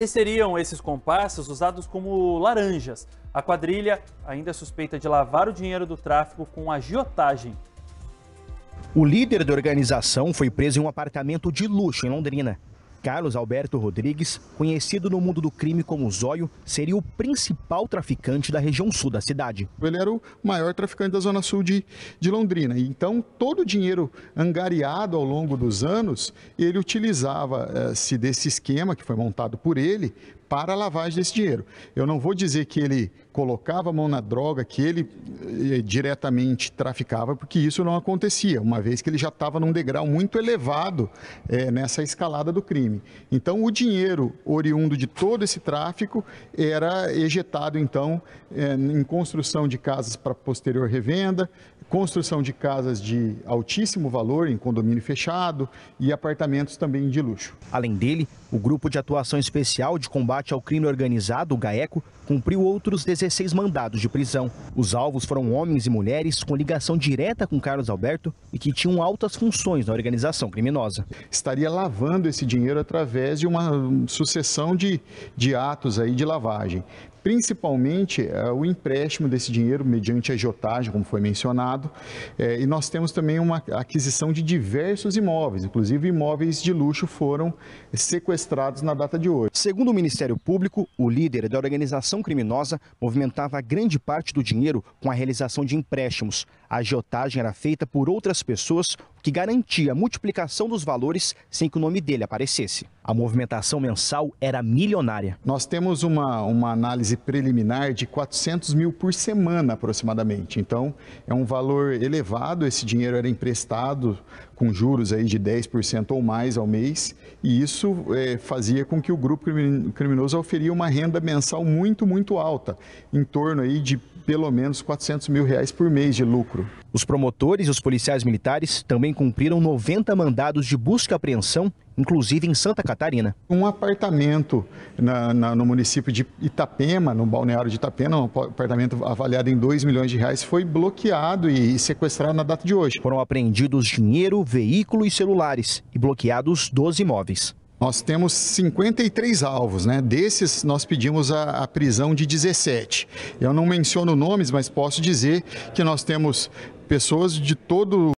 E seriam esses compassos usados como laranjas. A quadrilha ainda é suspeita de lavar o dinheiro do tráfico com agiotagem. O líder da organização foi preso em um apartamento de luxo em Londrina. Carlos Alberto Rodrigues, conhecido no mundo do crime como Zóio, seria o principal traficante da região sul da cidade. Ele era o maior traficante da zona sul de, de Londrina. Então, todo o dinheiro angariado ao longo dos anos, ele utilizava-se eh, desse esquema que foi montado por ele para a lavagem desse dinheiro. Eu não vou dizer que ele colocava a mão na droga, que ele eh, eh, diretamente traficava, porque isso não acontecia, uma vez que ele já estava num degrau muito elevado é, nessa escalada do crime. Então, o dinheiro oriundo de todo esse tráfico era ejetado, então, é, em construção de casas para posterior revenda, construção de casas de altíssimo valor em condomínio fechado e apartamentos também de luxo. Além dele, o Grupo de Atuação Especial de Combate ao Crime Organizado, o GAECO, cumpriu outros 16 mandados de prisão. Os alvos foram foram homens e mulheres com ligação direta com Carlos Alberto e que tinham altas funções na organização criminosa. Estaria lavando esse dinheiro através de uma sucessão de, de atos aí de lavagem principalmente eh, o empréstimo desse dinheiro mediante a agiotagem, como foi mencionado, eh, e nós temos também uma aquisição de diversos imóveis, inclusive imóveis de luxo foram sequestrados na data de hoje. Segundo o Ministério Público, o líder da organização criminosa movimentava grande parte do dinheiro com a realização de empréstimos. A agiotagem era feita por outras pessoas, o que garantia a multiplicação dos valores sem que o nome dele aparecesse. A movimentação mensal era milionária. Nós temos uma, uma análise preliminar de 400 mil por semana, aproximadamente. Então, é um valor elevado. Esse dinheiro era emprestado com juros aí de 10% ou mais ao mês. E isso é, fazia com que o grupo criminoso oferia uma renda mensal muito, muito alta, em torno aí de pelo menos 400 mil reais por mês de lucro. Os promotores e os policiais militares também cumpriram 90 mandados de busca e apreensão, inclusive em Santa Catarina. Um apartamento na, na, no município de Itapema, no balneário de Itapema, um apartamento avaliado em 2 milhões de reais, foi bloqueado e, sequestrado na data de hoje. Foram apreendidos dinheiro, veículo e celulares e bloqueados 12 imóveis. Nós temos 53 alvos, né? Desses, nós pedimos a, a, prisão de 17. Eu não menciono nomes, mas posso dizer que nós temos pessoas de todo